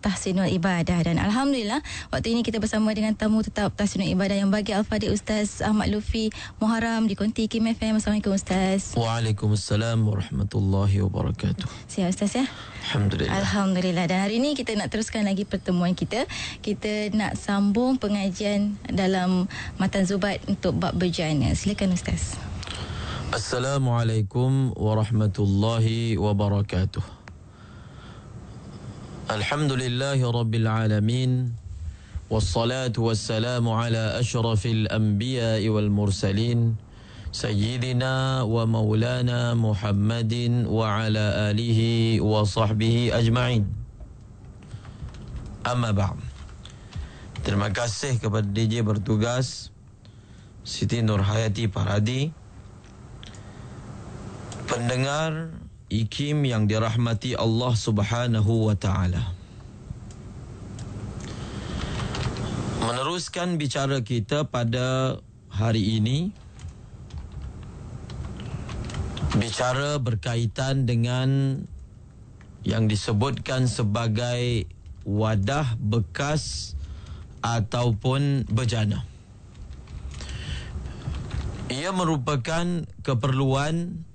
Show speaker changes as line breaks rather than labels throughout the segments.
Tahsinul Ibadah dan Alhamdulillah waktu ini kita bersama dengan tamu tetap Tahsinul Ibadah yang bagi Al-Fadid Ustaz Ahmad Lufi Muharram di Konti Kim FM Assalamualaikum Ustaz
Waalaikumsalam Warahmatullahi Wabarakatuh Siap Ustaz ya Alhamdulillah
Alhamdulillah dan hari ini kita nak teruskan lagi pertemuan kita kita nak sambung pengajian dalam Matan Zubat untuk bab berjana silakan Ustaz
Assalamualaikum Warahmatullahi Wabarakatuh Alhamdulillahi Rabbil Alamin Wassalatu wassalamu ala ashrafil anbiya wal mursalin Sayyidina wa maulana Muhammadin wa ala alihi wa sahbihi ajma'in Amma ba'am Terima kasih kepada DJ bertugas Siti Nurhayati Paradi Pendengar Ikim yang dirahmati Allah Subhanahu wa taala. Meneruskan bicara kita pada hari ini bicara berkaitan dengan yang disebutkan sebagai wadah bekas ataupun bejana. Ia merupakan keperluan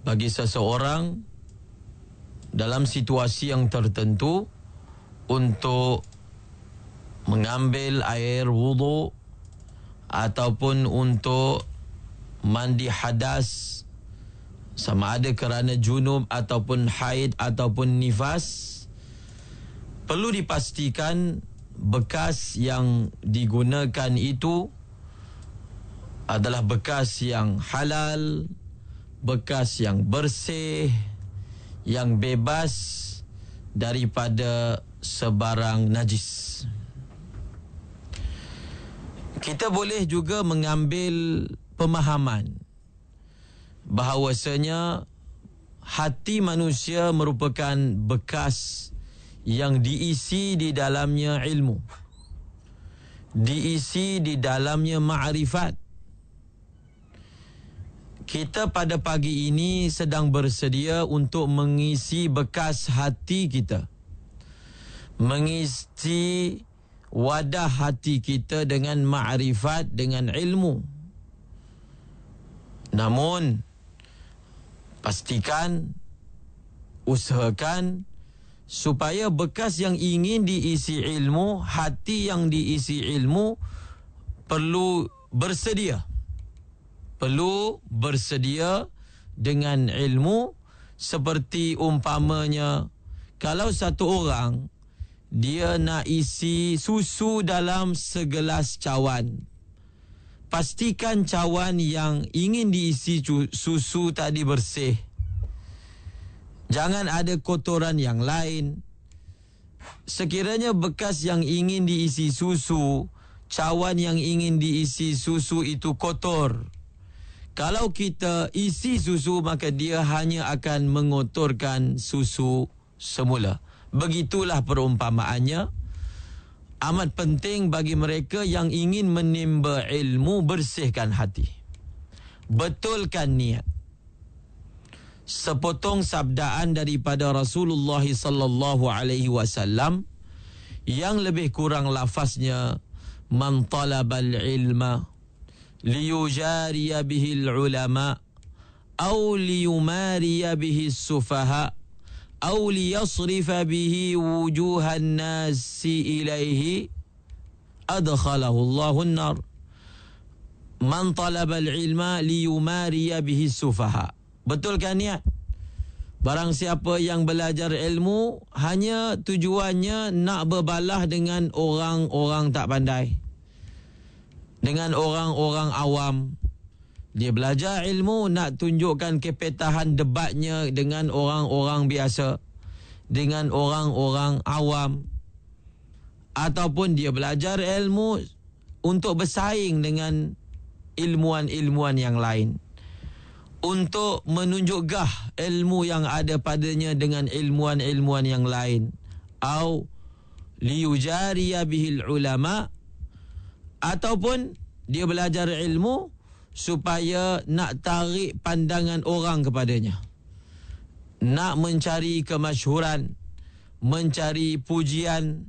bagi seseorang dalam situasi yang tertentu untuk mengambil air wudu ataupun untuk mandi hadas sama ada kerana junub ataupun haid ataupun nifas perlu dipastikan bekas yang digunakan itu adalah bekas yang halal bekas yang bersih yang bebas daripada sebarang najis. Kita boleh juga mengambil pemahaman bahawasanya hati manusia merupakan bekas yang diisi di dalamnya ilmu. Diisi di dalamnya ma'rifat. Kita pada pagi ini sedang bersedia untuk mengisi bekas hati kita. Mengisi wadah hati kita dengan ma'rifat, dengan ilmu. Namun, pastikan, usahakan supaya bekas yang ingin diisi ilmu, hati yang diisi ilmu perlu bersedia perlu bersedia dengan ilmu seperti umpamanya kalau satu orang dia nak isi susu dalam segelas cawan pastikan cawan yang ingin diisi susu tadi bersih jangan ada kotoran yang lain sekiranya bekas yang ingin diisi susu cawan yang ingin diisi susu itu kotor kalau kita isi susu maka dia hanya akan mengotorkan susu semula. Begitulah perumpamaannya. Amat penting bagi mereka yang ingin menimba ilmu bersihkan hati. Betulkan niat. Sepotong sabdaan daripada Rasulullah sallallahu alaihi wasallam yang lebih kurang lafaznya man talabal ilma liyujariya bihi al-ulama aw liyumariya bihi as-sufaha aw liyasrifa bihi wujuha an-nas ilayhi adkhalahu Allah an-nar man talaba al-ilma liyumariya bihi as-sufaha betul kan niat Barang siapa yang belajar ilmu hanya tujuannya nak berbalah dengan orang-orang tak pandai dengan orang-orang awam. Dia belajar ilmu nak tunjukkan kepetahan debatnya dengan orang-orang biasa, dengan orang-orang awam. Ataupun dia belajar ilmu untuk bersaing dengan ilmuan-ilmuan yang lain. Untuk menunjuk ilmu yang ada padanya dengan ilmuan-ilmuan yang lain. Atau liyujariya bihil ulama' ataupun dia belajar ilmu supaya nak tarik pandangan orang kepadanya nak mencari kemasyhuran mencari pujian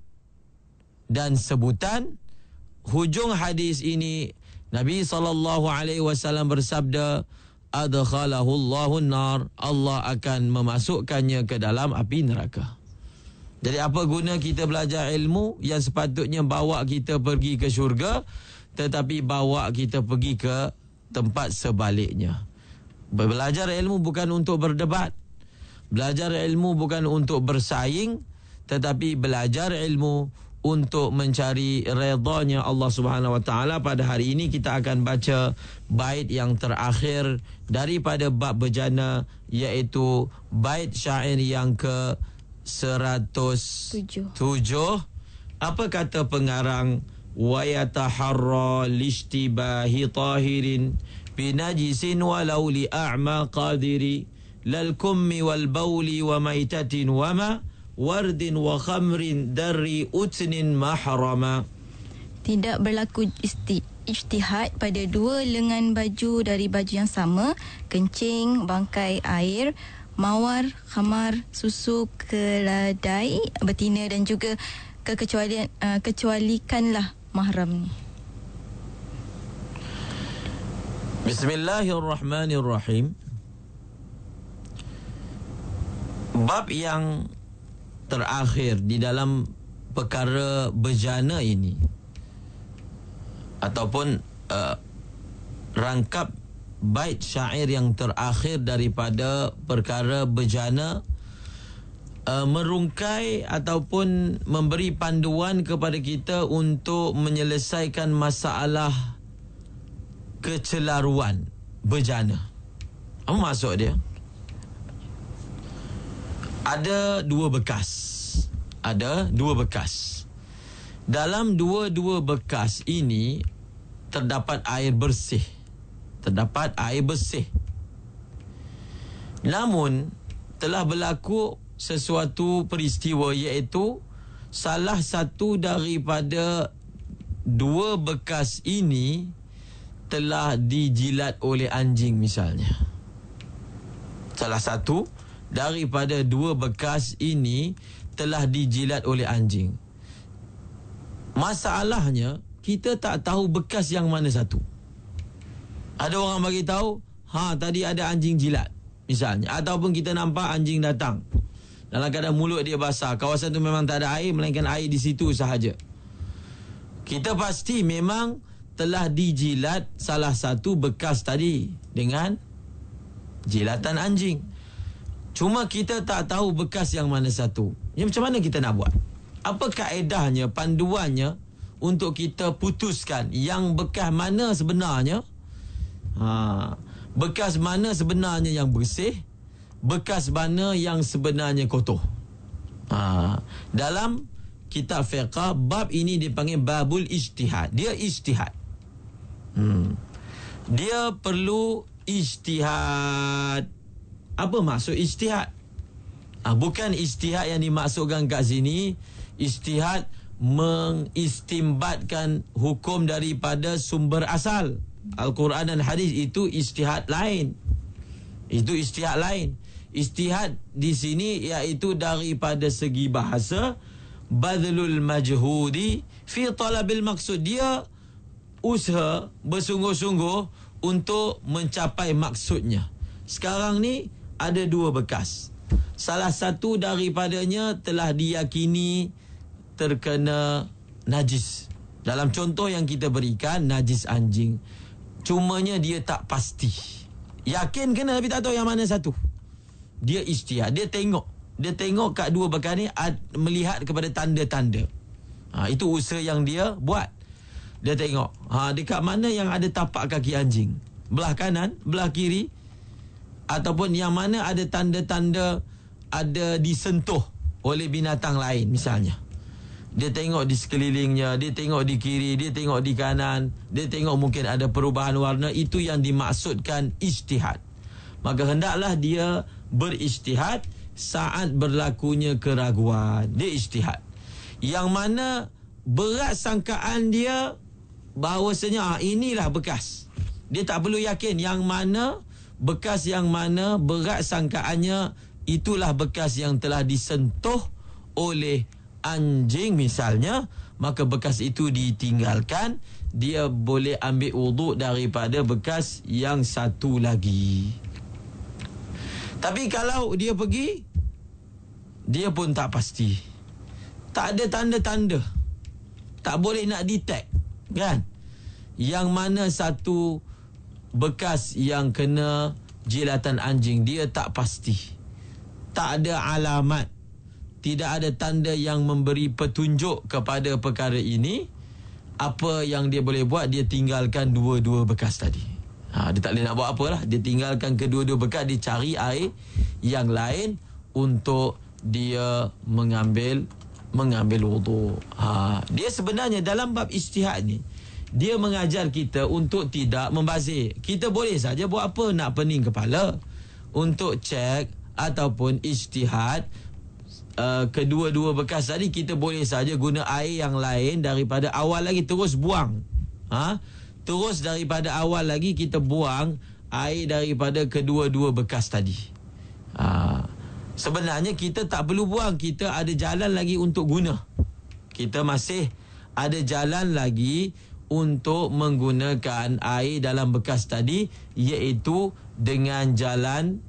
dan sebutan hujung hadis ini Nabi saw alaihi wasallam bersabda adkhalahu nar Allah akan memasukkannya ke dalam api neraka jadi apa guna kita belajar ilmu yang sepatutnya bawa kita pergi ke syurga tetapi bawa kita pergi ke tempat sebaliknya. Belajar ilmu bukan untuk berdebat. Belajar ilmu bukan untuk bersaing tetapi belajar ilmu untuk mencari redanya Allah Subhanahu Wa Taala pada hari ini kita akan baca bait yang terakhir daripada bab bejana iaitu bait syair yang ke seratus tujuh. Apa kata pengarang? Wayataharra lishtibahi tahirin binajisin walau li'a'ma qadiri lal kummi wa maitatin wa ma wardin wa khamrin dari utnin mahrama
tidak berlaku isti ijtihad pada dua lengan baju dari baju yang sama kencing bangkai air mawar, khamar, susu, keladai, betina dan juga kekecualian uh, eh, kecualikanlah mahram ni.
Bismillahirrahmanirrahim. Bab yang terakhir di dalam perkara berjana ini ataupun uh, rangkap bait syair yang terakhir daripada perkara bejana uh, merungkai ataupun memberi panduan kepada kita untuk menyelesaikan masalah kecelaruan bejana. Apa maksud dia? Ada dua bekas. Ada dua bekas. Dalam dua-dua bekas ini terdapat air bersih terdapat air bersih. Namun, telah berlaku sesuatu peristiwa iaitu salah satu daripada dua bekas ini telah dijilat oleh anjing misalnya. Salah satu daripada dua bekas ini telah dijilat oleh anjing. Masalahnya, kita tak tahu bekas yang mana satu. Ada orang bagi tahu, ha tadi ada anjing jilat misalnya ataupun kita nampak anjing datang. Dalam keadaan mulut dia basah, kawasan tu memang tak ada air melainkan air di situ sahaja. Kita pasti memang telah dijilat salah satu bekas tadi dengan jilatan anjing. Cuma kita tak tahu bekas yang mana satu. Ya, macam mana kita nak buat? Apa kaedahnya, panduannya untuk kita putuskan yang bekas mana sebenarnya Ha. Bekas mana sebenarnya yang bersih? Bekas mana yang sebenarnya kotor? Ha. Dalam kitab fiqah, bab ini dipanggil babul ijtihad. Dia ijtihad. Hmm. Dia perlu ijtihad. Apa maksud ijtihad? Ha, bukan ijtihad yang dimaksudkan kat sini. Ijtihad mengistimbatkan hukum daripada sumber asal. Al-Quran dan hadis itu istihad lain. Itu istihad lain. Istihad di sini iaitu daripada segi bahasa badlul majhudi fi talabil maksud dia usaha bersungguh-sungguh untuk mencapai maksudnya. Sekarang ni ada dua bekas. Salah satu daripadanya telah diyakini terkena najis. Dalam contoh yang kita berikan najis anjing. Cumanya dia tak pasti. Yakin kena tapi tak tahu yang mana satu. Dia istiar. Dia tengok. Dia tengok kat dua bekas ni ad, melihat kepada tanda-tanda. Ha, itu usaha yang dia buat. Dia tengok. Ha, dekat mana yang ada tapak kaki anjing? Belah kanan, belah kiri. Ataupun yang mana ada tanda-tanda ada disentuh oleh binatang lain misalnya. Dia tengok di sekelilingnya, dia tengok di kiri, dia tengok di kanan, dia tengok mungkin ada perubahan warna, itu yang dimaksudkan istihad. Maka hendaklah dia beristihad saat berlakunya keraguan. Dia istihad Yang mana berat sangkaan dia bahawasanya ah, inilah bekas. Dia tak perlu yakin yang mana bekas yang mana berat sangkaannya itulah bekas yang telah disentuh oleh anjing misalnya maka bekas itu ditinggalkan dia boleh ambil wuduk daripada bekas yang satu lagi tapi kalau dia pergi dia pun tak pasti tak ada tanda-tanda tak boleh nak detect kan yang mana satu bekas yang kena jilatan anjing dia tak pasti tak ada alamat tidak ada tanda yang memberi petunjuk kepada perkara ini apa yang dia boleh buat dia tinggalkan dua-dua bekas tadi ha, dia tak boleh nak buat apa lah dia tinggalkan kedua-dua bekas dia cari air yang lain untuk dia mengambil mengambil wudu ha, dia sebenarnya dalam bab istihad ni dia mengajar kita untuk tidak membazir kita boleh saja buat apa nak pening kepala untuk cek ataupun istihad uh, kedua-dua bekas tadi kita boleh saja guna air yang lain daripada awal lagi terus buang. Ha? Terus daripada awal lagi kita buang air daripada kedua-dua bekas tadi. Ha. Sebenarnya kita tak perlu buang, kita ada jalan lagi untuk guna. Kita masih ada jalan lagi untuk menggunakan air dalam bekas tadi iaitu dengan jalan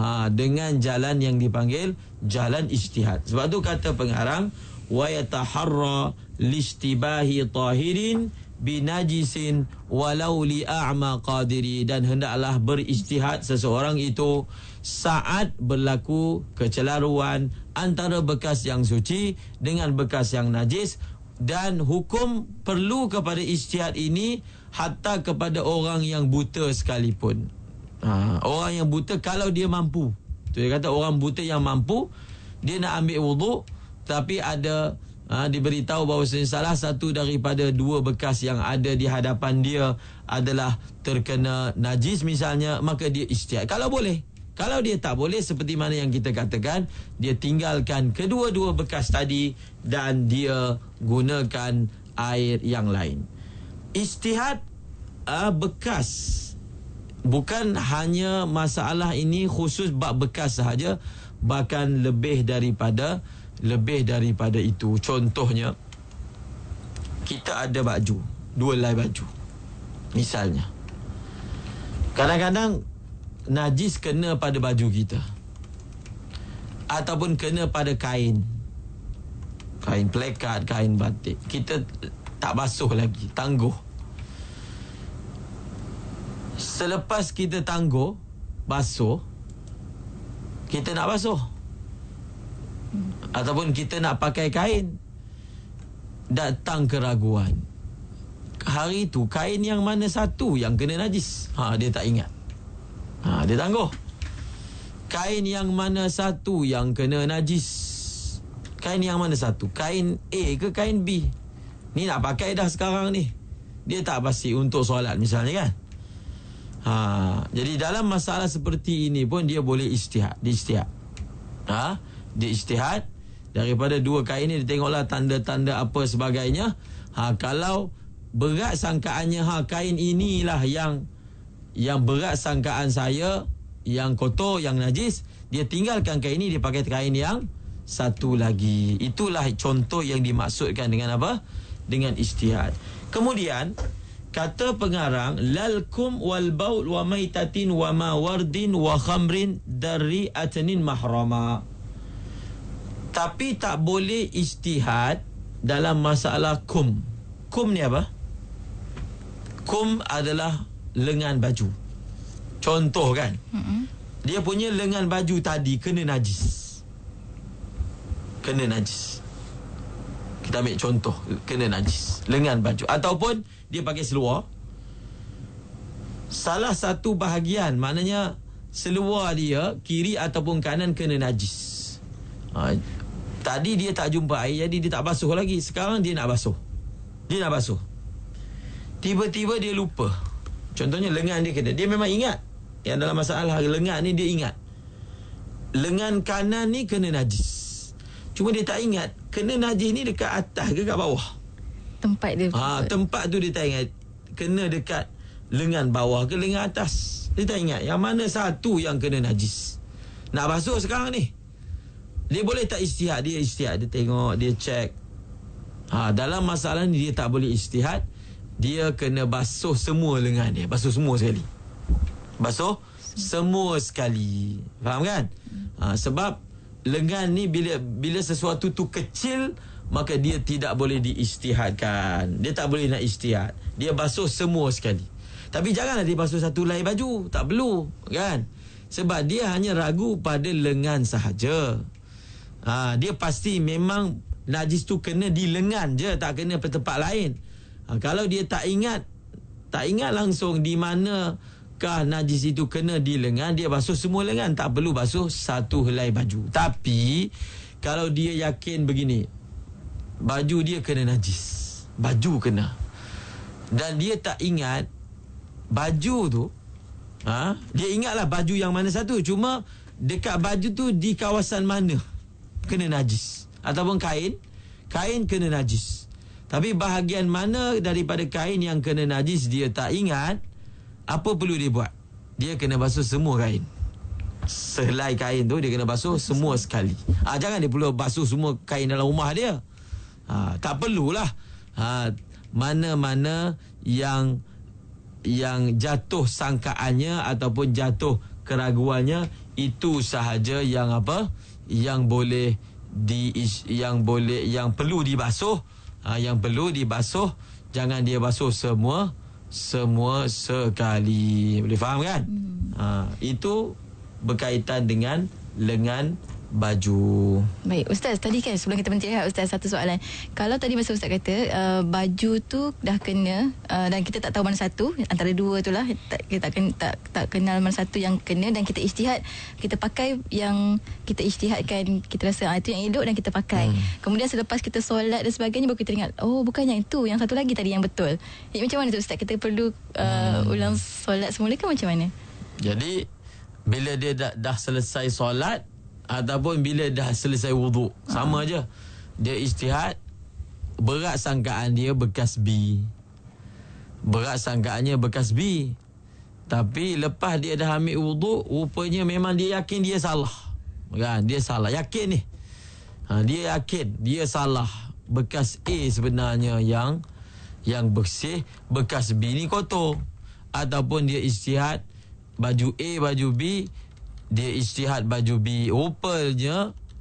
ha, dengan jalan yang dipanggil jalan ijtihad. Sebab tu kata pengarang wa yataharra listibahi tahirin binajisin walau li a'ma qadiri dan hendaklah berijtihad seseorang itu saat berlaku kecelaruan antara bekas yang suci dengan bekas yang najis dan hukum perlu kepada ijtihad ini hatta kepada orang yang buta sekalipun Ha, orang yang buta kalau dia mampu. Tu dia kata orang buta yang mampu dia nak ambil wuduk tapi ada ha, diberitahu bahawa salah satu daripada dua bekas yang ada di hadapan dia adalah terkena najis misalnya maka dia istiak kalau boleh kalau dia tak boleh seperti mana yang kita katakan dia tinggalkan kedua-dua bekas tadi dan dia gunakan air yang lain istihad uh, ha, bekas bukan hanya masalah ini khusus bab bekas sahaja bahkan lebih daripada lebih daripada itu contohnya kita ada baju dua lai baju misalnya kadang-kadang najis kena pada baju kita ataupun kena pada kain kain plekat kain batik kita tak basuh lagi tangguh Selepas kita tangguh basuh kita nak basuh ataupun kita nak pakai kain datang keraguan hari itu kain yang mana satu yang kena najis ha dia tak ingat ha dia tangguh kain yang mana satu yang kena najis kain yang mana satu kain A ke kain B ni nak pakai dah sekarang ni dia tak pasti untuk solat misalnya kan Ha, jadi dalam masalah seperti ini pun dia boleh istihad, di istihad. Ha, di istihad daripada dua kain ini ditengoklah tanda-tanda apa sebagainya. Ha, kalau berat sangkaannya ha kain inilah yang yang berat sangkaan saya yang kotor, yang najis, dia tinggalkan kain ini, dia pakai kain yang satu lagi. Itulah contoh yang dimaksudkan dengan apa? Dengan istihad. Kemudian, kata pengarang lalkum wal baul wa maitatin wa ma wardin wa khamrin dari atnin mahrama tapi tak boleh ijtihad dalam masalah kum kum ni apa kum adalah lengan baju contoh kan mm-hmm. dia punya lengan baju tadi kena najis kena najis kita ambil contoh kena najis lengan baju ataupun dia pakai seluar salah satu bahagian maknanya seluar dia kiri ataupun kanan kena najis ha, tadi dia tak jumpa air jadi dia tak basuh lagi sekarang dia nak basuh dia nak basuh tiba-tiba dia lupa contohnya lengan dia kena dia memang ingat yang dalam masalah lengan ni dia ingat lengan kanan ni kena najis cuma dia tak ingat kena najis ni dekat atas ke dekat bawah
tempat dia ha,
tempat tu dia tak ingat kena dekat lengan bawah ke lengan atas dia tak ingat yang mana satu yang kena najis nak basuh sekarang ni dia boleh tak istihad dia istihad dia tengok dia check ha, dalam masalah ni dia tak boleh istihad dia kena basuh semua lengan dia basuh semua sekali basuh semua sekali faham kan hmm. ha, sebab lengan ni bila bila sesuatu tu kecil maka dia tidak boleh diistihadkan. Dia tak boleh nak istihad. Dia basuh semua sekali. Tapi janganlah dia basuh satu lain baju. Tak perlu. Kan? Sebab dia hanya ragu pada lengan sahaja. Ha, dia pasti memang najis tu kena di lengan je. Tak kena ke tempat lain. Ha, kalau dia tak ingat, tak ingat langsung di mana kah najis itu kena di lengan, dia basuh semua lengan. Tak perlu basuh satu helai baju. Tapi, kalau dia yakin begini, baju dia kena najis baju kena dan dia tak ingat baju tu ha dia ingatlah baju yang mana satu cuma dekat baju tu di kawasan mana kena najis ataupun kain kain kena najis tapi bahagian mana daripada kain yang kena najis dia tak ingat apa perlu dia buat dia kena basuh semua kain selai kain tu dia kena basuh semua sekali ah ha, jangan dia perlu basuh semua kain dalam rumah dia ha, tak perlulah ha, mana-mana yang yang jatuh sangkaannya ataupun jatuh keraguannya itu sahaja yang apa yang boleh di yang boleh yang perlu dibasuh ha, yang perlu dibasuh jangan dia basuh semua semua sekali boleh faham kan hmm. ha, itu berkaitan dengan lengan baju.
Baik, ustaz, tadi kan sebelum kita berhenti ya, ustaz satu soalan. Kalau tadi masa ustaz kata uh, baju tu dah kena uh, dan kita tak tahu mana satu antara dua itulah tak, kita tak, tak tak kenal mana satu yang kena dan kita ijtihad kita pakai yang kita ijtihadkan kita rasa ah, itu yang elok dan kita pakai. Hmm. Kemudian selepas kita solat dan sebagainya baru kita ingat oh bukan yang itu yang satu lagi tadi yang betul. Jadi macam mana tu ustaz kita perlu uh, hmm. ulang solat semula ke macam mana?
Jadi bila dia dah, dah selesai solat ataupun bila dah selesai wuduk ha. sama aja ah. dia istihad berat sangkaan dia bekas B berat sangkaannya bekas B tapi lepas dia dah ambil wuduk rupanya memang dia yakin dia salah kan dia salah yakin ni ha, dia yakin dia salah bekas A sebenarnya yang yang bersih bekas B ni kotor ataupun dia istihad baju A baju B dia istihad baju bi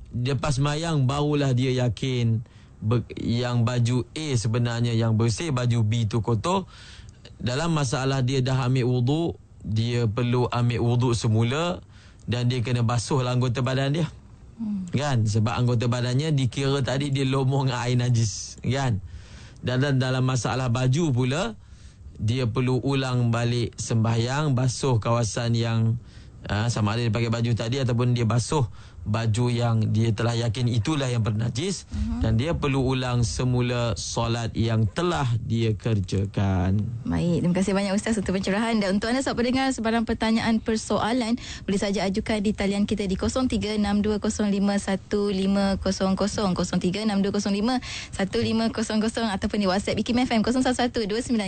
dia pas mayang barulah dia yakin yang baju A sebenarnya yang bersih baju B tu kotor dalam masalah dia dah ambil wudu dia perlu ambil wudu semula dan dia kena basuh lah anggota badan dia hmm. kan sebab anggota badannya dikira tadi dia lomoh dengan air najis kan dan dalam masalah baju pula dia perlu ulang balik sembahyang basuh kawasan yang Ha, sama ada dia pakai baju tadi ataupun dia basuh baju yang dia telah yakin itulah yang bernajis uh-huh. dan dia perlu ulang semula solat yang telah dia kerjakan.
Baik, terima kasih banyak Ustaz untuk pencerahan dan untuk anda sahabat pendengar sebarang pertanyaan persoalan boleh saja ajukan di talian kita di 0362051500 0362051500 ataupun di WhatsApp Bikim FM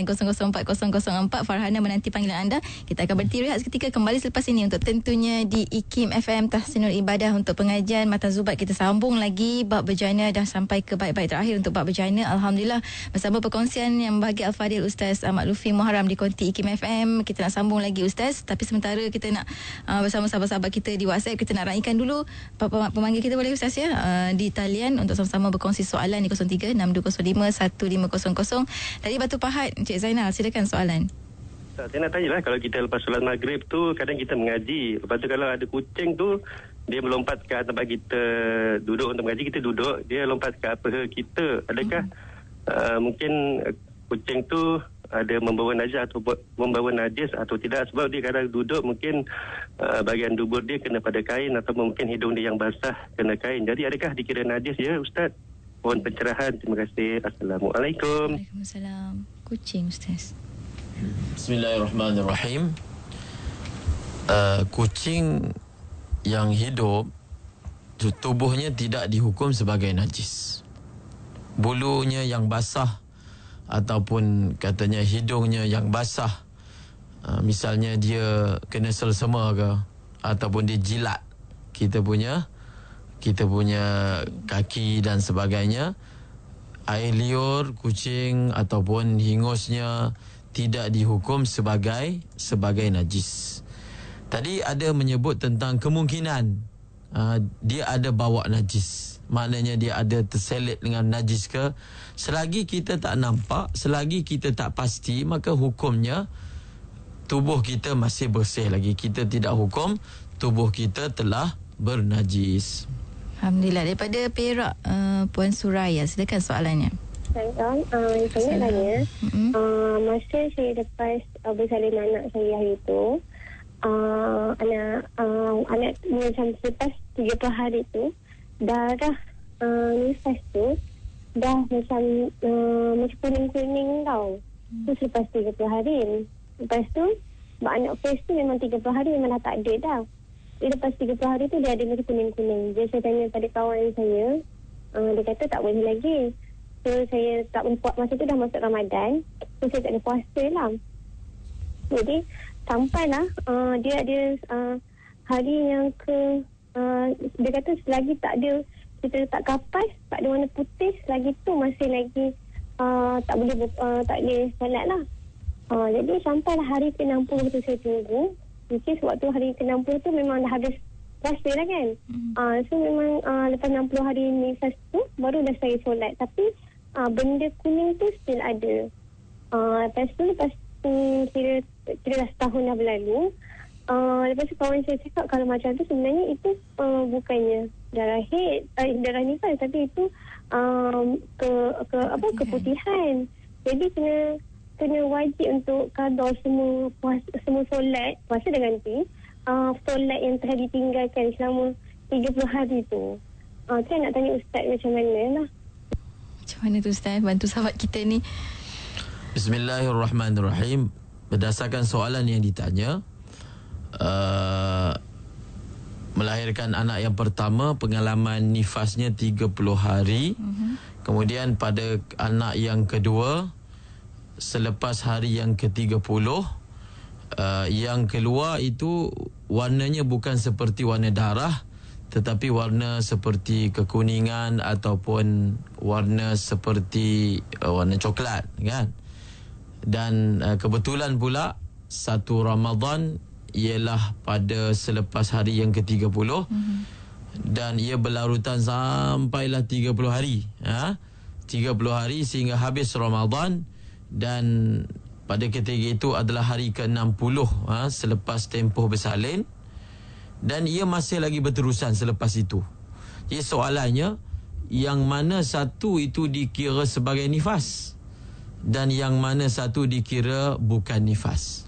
0112904004 Farhana menanti panggilan anda. Kita akan berhenti rehat seketika kembali selepas ini untuk tentunya di Ikim FM Tahsinul Ibadah untuk pengajian Mata Zubat kita sambung lagi bab berjana dah sampai ke baik-baik terakhir untuk bab berjana Alhamdulillah bersama perkongsian yang bagi Al-Fadil Ustaz Ahmad Lufi Muharram di Konti IKIM FM kita nak sambung lagi Ustaz tapi sementara kita nak uh, bersama sahabat-sahabat kita di WhatsApp kita nak raikan dulu pemanggil kita boleh Ustaz ya uh, di talian untuk sama-sama berkongsi soalan di 0362051500 tadi Batu Pahat cik Zainal silakan soalan
saya nak tanya lah kalau kita lepas solat maghrib tu kadang kita mengaji lepas tu kalau ada kucing tu dia melompat ke tempat kita duduk untuk mengaji kita duduk dia lompat ke apa kita adakah hmm. uh, mungkin uh, kucing tu ada membawa najis atau membawa najis atau tidak sebab dia kadang duduk mungkin uh, bahagian dubur dia kena pada kain atau mungkin hidung dia yang basah kena kain jadi adakah dikira najis ya ustaz mohon pencerahan
terima kasih assalamualaikum
Waalaikumsalam kucing ustaz
Bismillahirrahmanirrahim uh, kucing yang hidup tubuhnya tidak dihukum sebagai najis. Bulunya yang basah ataupun katanya hidungnya yang basah uh, misalnya dia kena selsema ke ataupun dia jilat kita punya kita punya kaki dan sebagainya air liur kucing ataupun hingusnya tidak dihukum sebagai sebagai najis. Tadi ada menyebut tentang kemungkinan uh, dia ada bawa najis. Maknanya dia ada terselit dengan najis ke. Selagi kita tak nampak, selagi kita tak pasti, maka hukumnya tubuh kita masih bersih lagi. Kita tidak hukum tubuh kita telah bernajis.
Alhamdulillah. Daripada Perak, uh, Puan Suraya, silakan soalannya.
Uh, saya nak saya tanya, uh, masa saya lepas uh, bersalin anak saya hari itu, Uh, uh, anak uh, anak macam selepas 30 hari tu darah uh, nifas tu dah macam uh, macam kuning-kuning tau tu selepas 30 hari lepas tu mak anak face tu memang 30 hari memang dah tak ada dah lepas 30 hari tu dia ada macam kuning-kuning jadi saya tanya pada kawan saya uh, dia kata tak boleh lagi so saya tak buat masa tu dah masuk Ramadan so saya tak ada puasa lah jadi sampai lah uh, dia ada uh, hari yang ke uh, dia kata selagi tak ada kita letak kapas tak ada warna putih selagi tu masih lagi uh, tak boleh uh, tak boleh salat lah uh, jadi sampai lah hari ke-60 tu saya tunggu which is hari ke-60 tu memang dah habis puasa lah kan mm uh, so memang uh, lepas 60 hari ni tu baru dah saya solat tapi uh, benda kuning tu still ada uh, lepas tu lepas hmm, kira kira dah setahun dah berlalu. Uh, lepas tu kawan saya cakap kalau macam tu sebenarnya itu uh, bukannya darah head, uh, eh, darah nifas tapi itu um, ke, ke apa keputihan. Jadi kena kena wajib untuk kadar semua puas, semua solat puasa dah ganti uh, solat yang telah ditinggalkan selama 30 hari tu. Uh, saya nak tanya ustaz macam mana lah.
Macam mana tu ustaz bantu sahabat kita ni.
Bismillahirrahmanirrahim. Berdasarkan soalan yang ditanya, uh, melahirkan anak yang pertama, pengalaman nifasnya 30 hari. Mhm. Kemudian pada anak yang kedua, selepas hari yang ke-30, uh, yang keluar itu warnanya bukan seperti warna darah, tetapi warna seperti kekuningan ataupun warna seperti uh, warna coklat, kan? dan uh, kebetulan pula satu Ramadhan ialah pada selepas hari yang ke-30 mm-hmm. dan ia berlarutan sampailah 30 hari ha 30 hari sehingga habis Ramadhan dan pada ketiga itu adalah hari ke-60 ha selepas tempoh bersalin dan ia masih lagi berterusan selepas itu jadi soalannya yang mana satu itu dikira sebagai nifas dan yang mana satu dikira bukan nifas.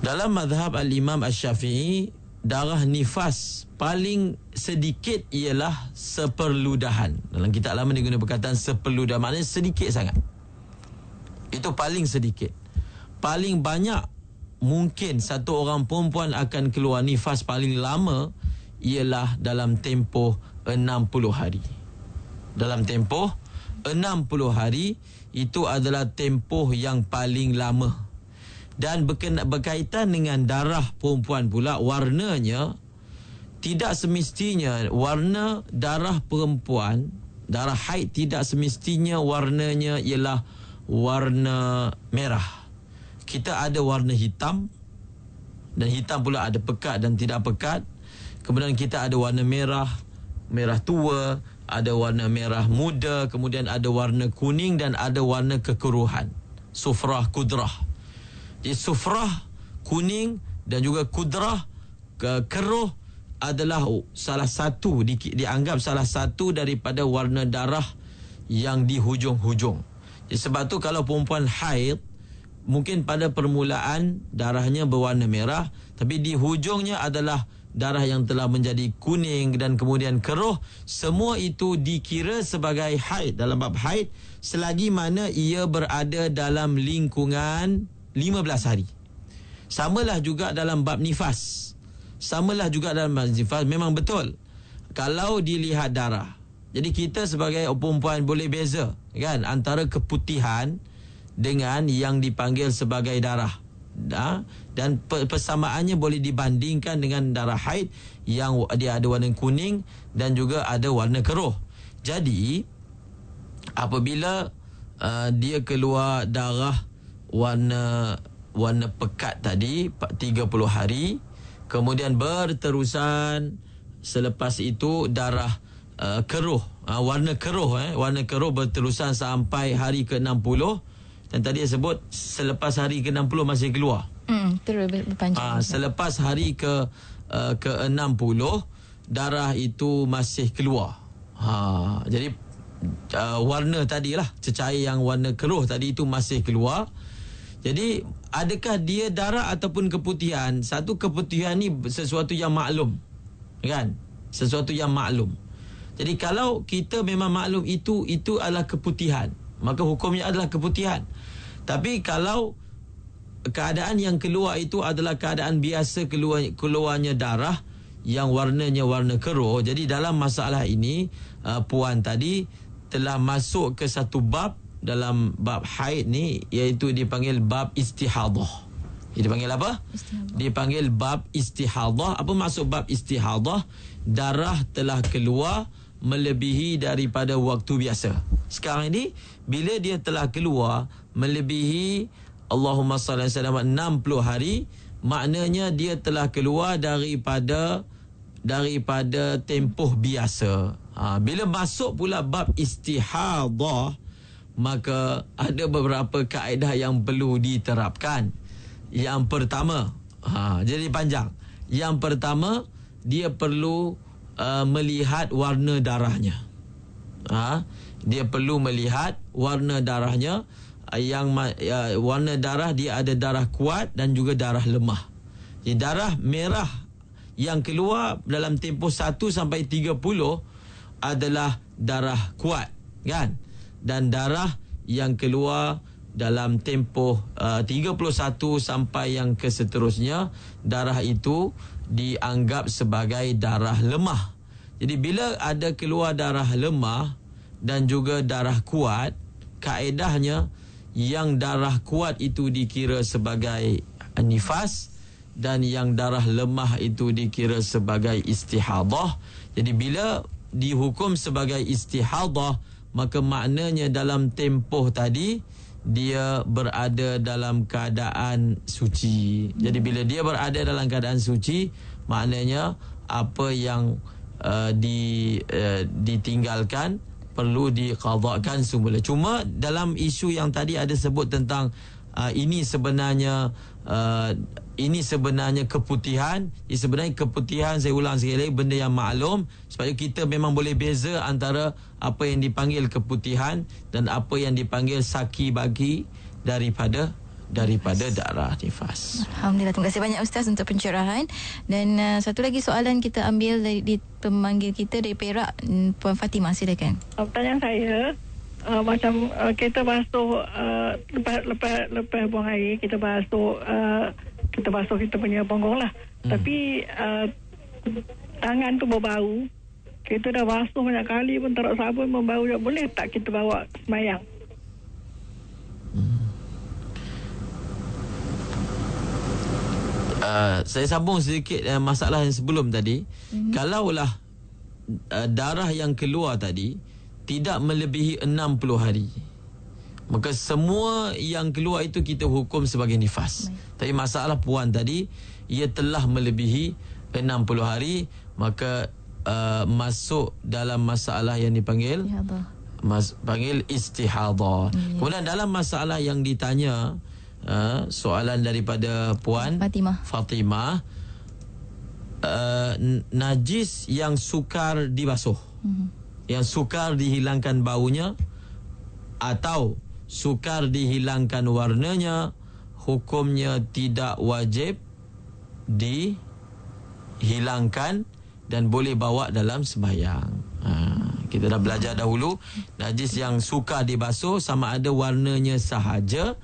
Dalam mazhab al-Imam Asy-Syafi'i, darah nifas paling sedikit ialah seperludahan. Dalam kitab lama dia guna perkataan seperludah maknanya sedikit sangat. Itu paling sedikit. Paling banyak mungkin satu orang perempuan akan keluar nifas paling lama ialah dalam tempoh 60 hari. Dalam tempoh 60 hari itu adalah tempoh yang paling lama dan berkaitan dengan darah perempuan pula warnanya tidak semestinya warna darah perempuan darah haid tidak semestinya warnanya ialah warna merah kita ada warna hitam dan hitam pula ada pekat dan tidak pekat kemudian kita ada warna merah merah tua ada warna merah muda, kemudian ada warna kuning dan ada warna kekeruhan. Sufrah kudrah. Jadi sufrah kuning dan juga kudrah keruh adalah salah satu di, dianggap salah satu daripada warna darah yang di hujung-hujung. Jadi sebab tu kalau perempuan haid mungkin pada permulaan darahnya berwarna merah tapi di hujungnya adalah darah yang telah menjadi kuning dan kemudian keruh semua itu dikira sebagai haid dalam bab haid selagi mana ia berada dalam lingkungan 15 hari samalah juga dalam bab nifas samalah juga dalam bab nifas memang betul kalau dilihat darah jadi kita sebagai perempuan boleh beza kan antara keputihan dengan yang dipanggil sebagai darah ha? dan persamaannya boleh dibandingkan dengan darah haid yang dia ada warna kuning dan juga ada warna keruh jadi apabila uh, dia keluar darah warna warna pekat tadi 30 hari kemudian berterusan selepas itu darah uh, keruh uh, warna keruh eh warna keruh berterusan sampai hari ke-60 dan tadi saya sebut selepas hari ke-60 masih keluar.
Hmm, terus ah,
selepas hari ke uh, ke-60 darah itu masih keluar. Ha, jadi uh, warna lah cecair yang warna keruh tadi itu masih keluar. Jadi adakah dia darah ataupun keputihan? Satu keputihan ni sesuatu yang maklum. Kan? Sesuatu yang maklum. Jadi kalau kita memang maklum itu itu adalah keputihan maka hukumnya adalah keputihan. Tapi kalau keadaan yang keluar itu adalah keadaan biasa keluar, keluarnya darah yang warnanya warna keruh. Jadi dalam masalah ini uh, puan tadi telah masuk ke satu bab dalam bab haid ni iaitu dipanggil bab istihadhah. Dia dipanggil apa? Istihadah. Dipanggil bab istihadhah. Apa maksud bab istihadhah? Darah telah keluar melebihi daripada waktu biasa. Sekarang ini bila dia telah keluar melebihi Allahumma sallallahu alaihi wasallam 60 hari, maknanya dia telah keluar daripada daripada tempoh biasa. Ha, bila masuk pula bab istihadah maka ada beberapa kaedah yang perlu diterapkan. Yang pertama, ha, jadi panjang. Yang pertama, dia perlu Uh, melihat warna darahnya. Ha? Dia perlu melihat warna darahnya uh, yang uh, warna darah dia ada darah kuat dan juga darah lemah. Jadi darah merah yang keluar dalam tempoh 1 sampai 30 adalah darah kuat, kan? Dan darah yang keluar dalam tempoh uh, 31 sampai yang keseterusnya darah itu dianggap sebagai darah lemah. Jadi bila ada keluar darah lemah dan juga darah kuat, kaedahnya yang darah kuat itu dikira sebagai nifas dan yang darah lemah itu dikira sebagai istihadah. Jadi bila dihukum sebagai istihadah, maka maknanya dalam tempoh tadi, dia berada dalam keadaan suci. Jadi hmm. bila dia berada dalam keadaan suci, maknanya apa yang uh, di uh, ditinggalkan perlu dikadakan semula. Cuma dalam isu yang tadi ada sebut tentang uh, ini sebenarnya uh, ini sebenarnya keputihan ini sebenarnya keputihan saya ulang sekali lagi benda yang maklum supaya kita memang boleh beza antara apa yang dipanggil keputihan dan apa yang dipanggil saki bagi daripada daripada darah nifas.
Alhamdulillah terima kasih banyak ustaz untuk pencerahan dan uh, satu lagi soalan kita ambil dari di pemanggil kita dari Perak mm, Puan Fatimah silakan.
Uh,
yang saya uh, macam uh, kita basuh uh, lepas lepas lepas buang air kita basuh uh, kita basuh kita punya bonggong lah. Hmm. Tapi uh, tangan tu berbau. Kita dah basuh banyak kali pun taruh sabun membau tak boleh tak kita bawa semayang. Hmm.
Uh, saya sambung sedikit uh, masalah yang sebelum tadi mm-hmm. Kalaulah uh, darah yang keluar tadi Tidak melebihi 60 hari Maka semua yang keluar itu kita hukum sebagai nifas. Tapi masalah puan tadi, ia telah melebihi 60 hari. Maka uh, masuk dalam masalah yang dipanggil. Mas, panggil istihadah. Yes. Kemudian dalam masalah yang ditanya, uh, soalan daripada puan Fatimah. Fatimah Uh, najis yang sukar dibasuh mm-hmm. yang sukar dihilangkan baunya atau sukar dihilangkan warnanya hukumnya tidak wajib dihilangkan dan boleh bawa dalam sembahyang ha, kita dah belajar dahulu najis yang suka dibasuh sama ada warnanya sahaja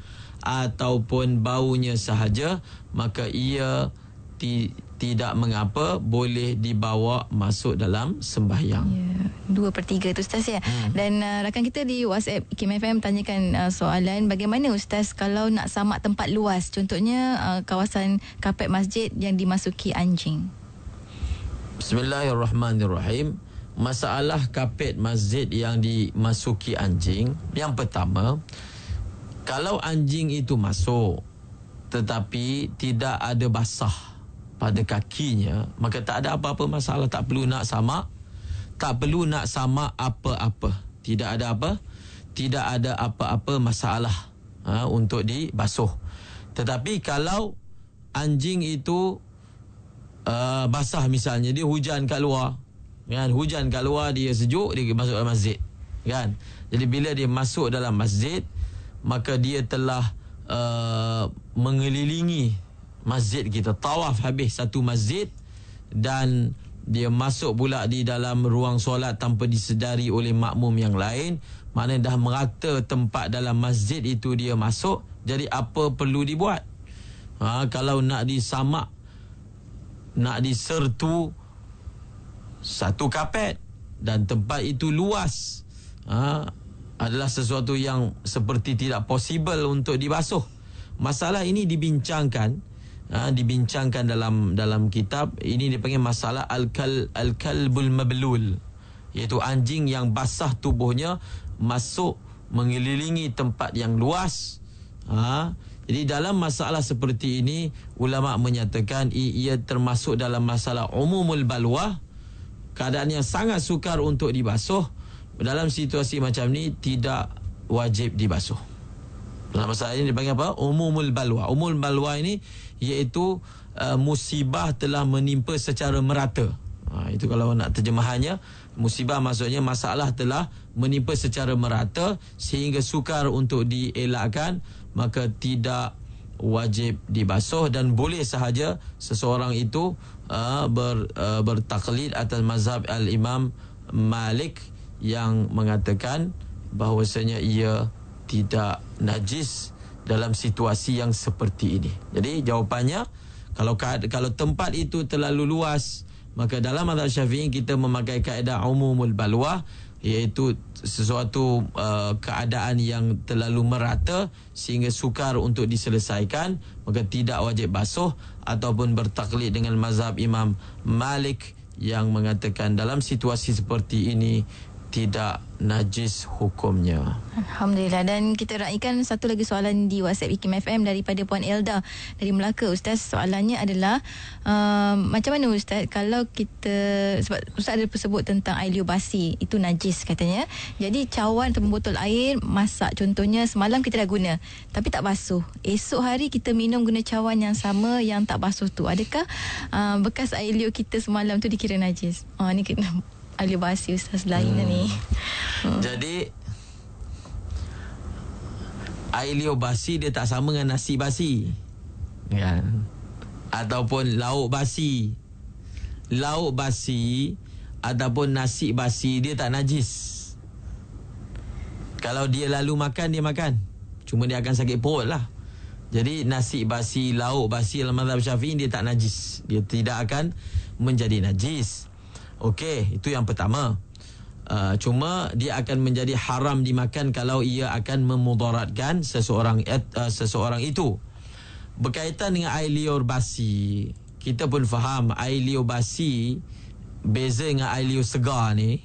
ataupun baunya sahaja maka ia ti tidak mengapa boleh dibawa masuk dalam sembahyang. Ya,
dua per tiga itu Ustaz ya. Hmm. Dan uh, rakan kita di WhatsApp Kim FM tanyakan uh, soalan bagaimana Ustaz kalau nak samak tempat luas contohnya uh, kawasan kapet masjid yang dimasuki anjing.
Bismillahirrahmanirrahim. Masalah kapet masjid yang dimasuki anjing Yang pertama Kalau anjing itu masuk Tetapi tidak ada basah pada kakinya maka tak ada apa-apa masalah tak perlu nak sama tak perlu nak sama apa-apa tidak ada apa tidak ada apa-apa masalah ha, untuk dibasuh tetapi kalau anjing itu uh, basah misalnya dia hujan kat luar kan hujan kat luar dia sejuk dia masuk dalam masjid kan jadi bila dia masuk dalam masjid maka dia telah uh, mengelilingi masjid kita tawaf habis satu masjid dan dia masuk pula di dalam ruang solat tanpa disedari oleh makmum yang lain maknanya dah merata tempat dalam masjid itu dia masuk jadi apa perlu dibuat ha, kalau nak disamak nak disertu satu kapet dan tempat itu luas ha, adalah sesuatu yang seperti tidak possible untuk dibasuh masalah ini dibincangkan ha, dibincangkan dalam dalam kitab ini dipanggil masalah al-kal al-kalbul mablul iaitu anjing yang basah tubuhnya masuk mengelilingi tempat yang luas ha, jadi dalam masalah seperti ini ulama menyatakan ia termasuk dalam masalah umumul balwah keadaan yang sangat sukar untuk dibasuh dalam situasi macam ni tidak wajib dibasuh dalam masalah ini dipanggil apa? Umumul balwa. Umumul balwa ini iaitu uh, musibah telah menimpa secara merata. Ha, itu kalau nak terjemahannya musibah maksudnya masalah telah menimpa secara merata sehingga sukar untuk dielakkan maka tidak wajib dibasuh dan boleh sahaja seseorang itu uh, ber, uh, bertaklid atas mazhab al-Imam Malik yang mengatakan bahawasanya ia tidak najis dalam situasi yang seperti ini. Jadi jawapannya kalau kalau tempat itu terlalu luas maka dalam mazhab Syafi'i kita memakai kaedah umumul balwa iaitu sesuatu uh, keadaan yang terlalu merata sehingga sukar untuk diselesaikan maka tidak wajib basuh ataupun bertaklid dengan mazhab Imam Malik yang mengatakan dalam situasi seperti ini tidak najis hukumnya.
Alhamdulillah dan kita raikan satu lagi soalan di WhatsApp IKIM FM daripada Puan Elda dari Melaka. Ustaz soalannya adalah uh, macam mana Ustaz kalau kita sebab Ustaz ada sebut tentang air liubasi itu najis katanya. Jadi cawan atau botol air masak contohnya semalam kita dah guna tapi tak basuh. Esok hari kita minum guna cawan yang sama yang tak basuh tu. Adakah uh, bekas air liubasi kita semalam tu dikira najis? Oh, ni kena ahli bahasa ustaz lain hmm. ni.
Hmm. Jadi Ailio basi dia tak sama dengan nasi basi. Ya. Ataupun lauk basi. Lauk basi ataupun nasi basi dia tak najis. Kalau dia lalu makan dia makan. Cuma dia akan sakit perut lah. Jadi nasi basi, lauk basi dalam mazhab Syafi'i dia tak najis. Dia tidak akan menjadi najis. Okey, itu yang pertama. Uh, cuma dia akan menjadi haram dimakan kalau ia akan memudaratkan seseorang uh, seseorang itu. Berkaitan dengan air liur basi, kita pun faham air liur basi beza dengan air liur segar ni.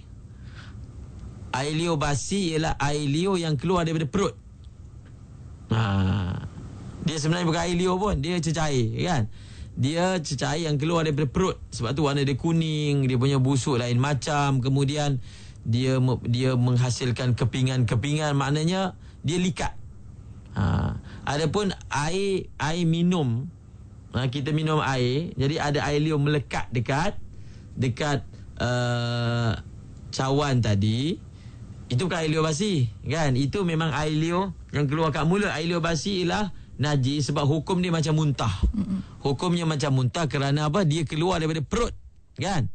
Air liur basi ialah air liur yang keluar daripada perut. Ha. Dia sebenarnya bukan air liur pun, dia cecair kan? dia cecair yang keluar daripada perut sebab tu warna dia kuning dia punya busuk lain macam kemudian dia dia menghasilkan kepingan-kepingan maknanya dia likat ha adapun air air minum ha, kita minum air jadi ada air liur melekat dekat dekat uh, cawan tadi itu bukan air liur basi kan itu memang air liur yang keluar kat mulut air liur basi ialah najis sebab hukum dia macam muntah. Hukumnya macam muntah kerana apa? Dia keluar daripada perut, kan?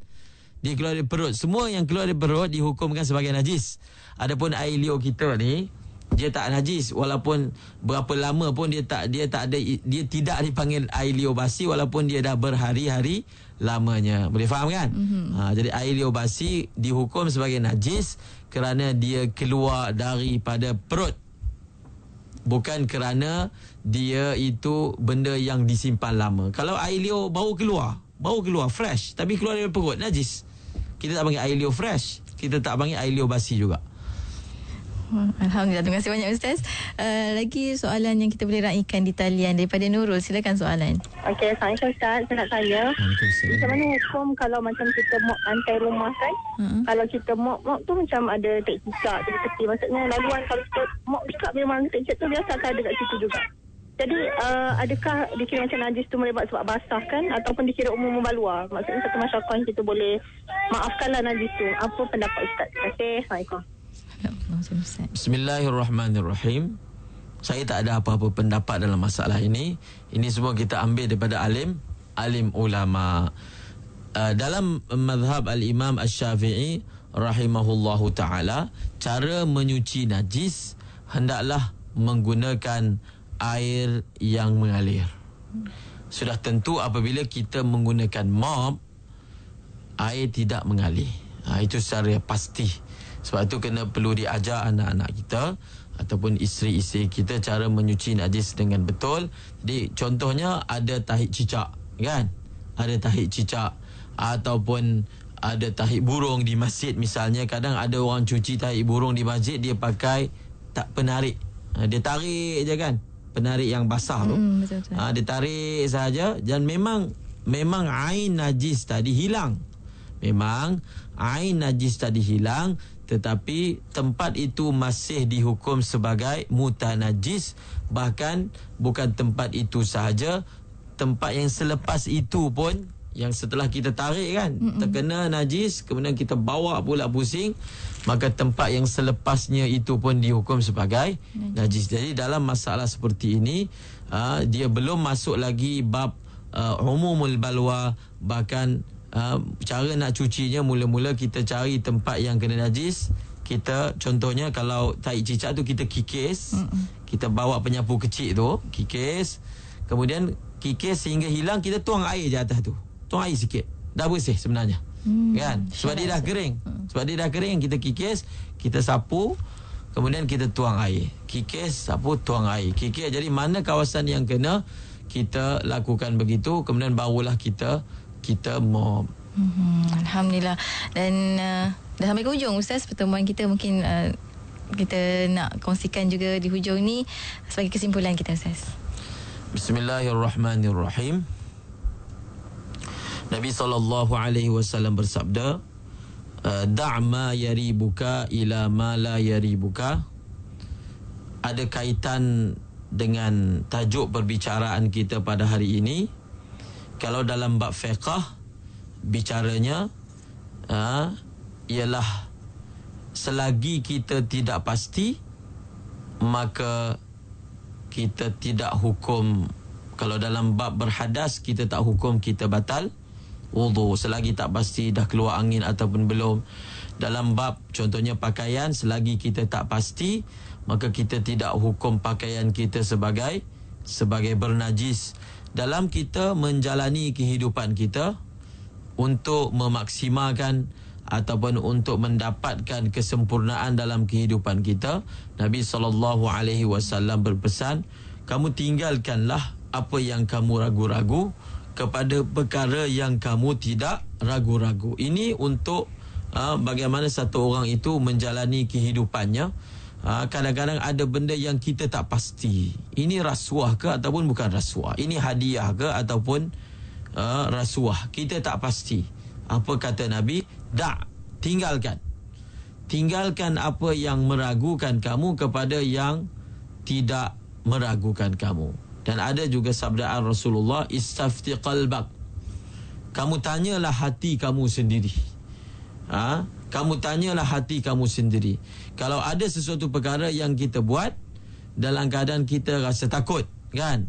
Dia keluar dari perut. Semua yang keluar dari perut dihukumkan sebagai najis. Adapun air liur kita ni dia tak najis walaupun berapa lama pun dia tak dia tak ada dia tidak dipanggil air liur basi walaupun dia dah berhari-hari lamanya. Boleh faham kan? Mm-hmm. Ha jadi air liur basi dihukum sebagai najis kerana dia keluar daripada perut bukan kerana dia itu benda yang disimpan lama. Kalau air liur baru keluar, baru keluar fresh tapi keluar dari perut najis. Kita tak panggil air liur fresh, kita tak panggil air liur basi juga.
Alhamdulillah, terima kasih banyak Ustaz. Uh, lagi soalan yang kita boleh raikan di talian daripada Nurul. Silakan soalan.
Okey, Assalamualaikum Ustaz. Saya nak tanya. Macam
mana hukum kalau macam kita
mok lantai rumah kan? Uh-huh. Kalau kita mok mok tu macam ada tek cicak tu tepi. Maksudnya laluan kalau kita mop cicak memang tek cicak tu biasa ada kat situ juga. Jadi uh, adakah dikira macam najis tu melebat sebab basah kan? Ataupun dikira umum membaluar? Maksudnya satu masyarakat kita boleh maafkanlah najis tu. Apa pendapat Ustaz? Okey, Assalamualaikum.
Bismillahirrahmanirrahim. Saya tak ada apa-apa pendapat dalam masalah ini. Ini semua kita ambil daripada alim, alim ulama. Uh, dalam mazhab al-Imam Asy-Syafi'i rahimahullahu taala, cara menyuci najis hendaklah menggunakan air yang mengalir. Sudah tentu apabila kita menggunakan mop, air tidak mengalir. Uh, itu secara pasti. Sebab itu kena perlu diajar anak-anak kita ataupun isteri-isteri kita cara menyuci najis dengan betul. Jadi contohnya ada tahi cicak, kan? Ada tahi cicak ataupun ada tahi burung di masjid misalnya kadang ada orang cuci tahi burung di masjid dia pakai tak penarik. Ha, dia tarik je kan penarik yang basah tu. Hmm, ah ha, ditarik saja dan memang memang air najis tadi hilang. Memang air najis tadi hilang tetapi tempat itu masih dihukum sebagai mutanajis bahkan bukan tempat itu sahaja tempat yang selepas itu pun yang setelah kita tarik kan Mm-mm. terkena najis kemudian kita bawa pula pusing maka tempat yang selepasnya itu pun dihukum sebagai najis, najis. jadi dalam masalah seperti ini aa, ah, dia belum masuk lagi bab uh, umumul balwa bahkan uh, cara nak cucinya mula-mula kita cari tempat yang kena najis kita contohnya kalau tahi cicak tu kita kikis mm. kita bawa penyapu kecil tu kikis kemudian kikis sehingga hilang kita tuang air je atas tu tuang air sikit dah bersih sebenarnya mm. kan sebab dia dah kering hmm. sebab dia dah kering kita kikis kita sapu kemudian kita tuang air kikis sapu tuang air kikis jadi mana kawasan yang kena kita lakukan begitu kemudian barulah kita kita mau. Hmm,
Alhamdulillah. Dan uh, dah sampai ke hujung Ustaz pertemuan kita mungkin uh, kita nak kongsikan juga di hujung ni sebagai kesimpulan kita Ustaz.
Bismillahirrahmanirrahim. Nabi sallallahu alaihi wasallam bersabda, uh, da'ma yaribuka ila ma la yaribuka. Ada kaitan dengan tajuk perbicaraan kita pada hari ini kalau dalam bab fiqah bicaranya ha, ialah selagi kita tidak pasti maka kita tidak hukum kalau dalam bab berhadas kita tak hukum kita batal wudu selagi tak pasti dah keluar angin ataupun belum dalam bab contohnya pakaian selagi kita tak pasti maka kita tidak hukum pakaian kita sebagai sebagai bernajis dalam kita menjalani kehidupan kita untuk memaksimalkan ataupun untuk mendapatkan kesempurnaan dalam kehidupan kita Nabi sallallahu alaihi wasallam berpesan kamu tinggalkanlah apa yang kamu ragu-ragu kepada perkara yang kamu tidak ragu-ragu ini untuk uh, bagaimana satu orang itu menjalani kehidupannya Ha, kadang-kadang ada benda yang kita tak pasti. Ini rasuah ke ataupun bukan rasuah? Ini hadiah ke ataupun ha, rasuah? Kita tak pasti. Apa kata Nabi? Tak tinggalkan. Tinggalkan apa yang meragukan kamu kepada yang tidak meragukan kamu. Dan ada juga sabdaan Rasulullah, istafti qalbak. Kamu tanyalah hati kamu sendiri. Ha? kamu tanyalah hati kamu sendiri. Kalau ada sesuatu perkara yang kita buat dalam keadaan kita rasa takut, kan?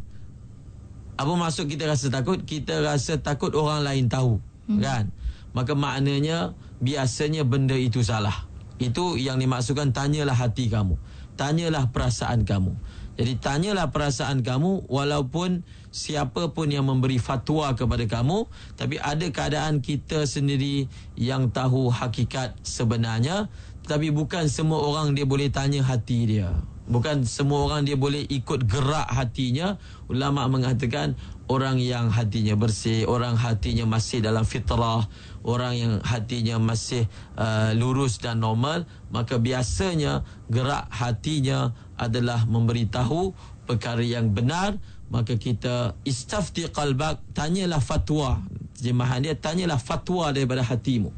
Apa maksud kita rasa takut? Kita rasa takut orang lain tahu, hmm. kan? Maka maknanya biasanya benda itu salah. Itu yang dimaksudkan tanyalah hati kamu. Tanyalah perasaan kamu. Jadi tanyalah perasaan kamu walaupun siapapun yang memberi fatwa kepada kamu tapi ada keadaan kita sendiri yang tahu hakikat sebenarnya tapi bukan semua orang dia boleh tanya hati dia bukan semua orang dia boleh ikut gerak hatinya ulama mengatakan orang yang hatinya bersih orang hatinya masih dalam fitrah orang yang hatinya masih uh, lurus dan normal maka biasanya gerak hatinya adalah memberitahu perkara yang benar maka kita istafti qalbak tanyalah fatwa jemaah dia tanyalah fatwa daripada hatimu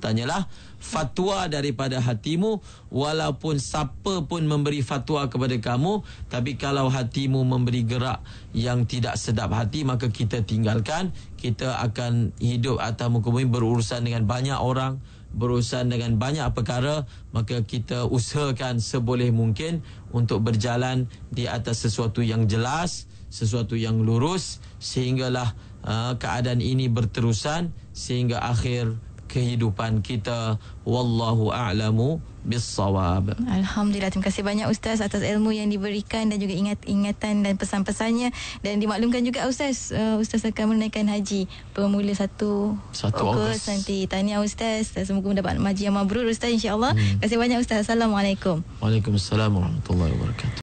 tanyalah fatwa daripada hatimu walaupun siapa pun memberi fatwa kepada kamu tapi kalau hatimu memberi gerak yang tidak sedap hati maka kita tinggalkan kita akan hidup atau muka berurusan dengan banyak orang berurusan dengan banyak perkara maka kita usahakan seboleh mungkin untuk berjalan di atas sesuatu yang jelas sesuatu yang lurus sehinggalah uh, keadaan ini berterusan sehingga akhir kehidupan kita wallahu a'lamu bissawab.
Alhamdulillah terima kasih banyak ustaz atas ilmu yang diberikan dan juga ingat-ingatan dan pesan-pesannya dan dimaklumkan juga ustaz uh, ustaz akan menunaikan haji bermula 1 satu satu Ogos nanti. Tahniah ustaz. Semoga mendapat haji yang mabrur ustaz insya Hmm. Terima kasih banyak ustaz. Assalamualaikum.
Waalaikumsalam warahmatullahi wabarakatuh.